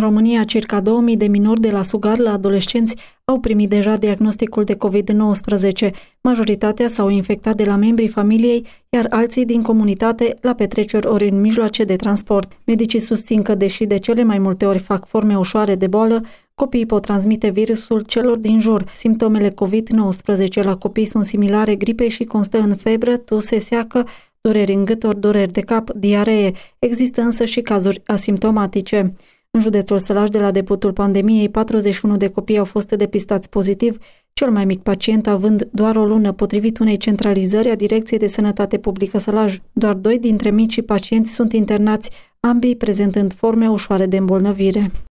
România, circa 2000 de minori de la sugar la adolescenți au primit deja diagnosticul de COVID-19. Majoritatea s-au infectat de la membrii familiei, iar alții din comunitate la petreceri ori în mijloace de transport. Medicii susțin că, deși de cele mai multe ori fac forme ușoare de boală, copiii pot transmite virusul celor din jur. Simptomele COVID-19 la copii sunt similare gripei și constă în febră, tuse seacă, dureri în gât ori dureri de cap, diaree. Există însă și cazuri asimptomatice. În județul Sălaj, de la debutul pandemiei, 41 de copii au fost depistați pozitiv, cel mai mic pacient având doar o lună, potrivit unei centralizări a Direcției de Sănătate Publică Sălaj. Doar doi dintre micii pacienți sunt internați, ambii prezentând forme ușoare de îmbolnăvire.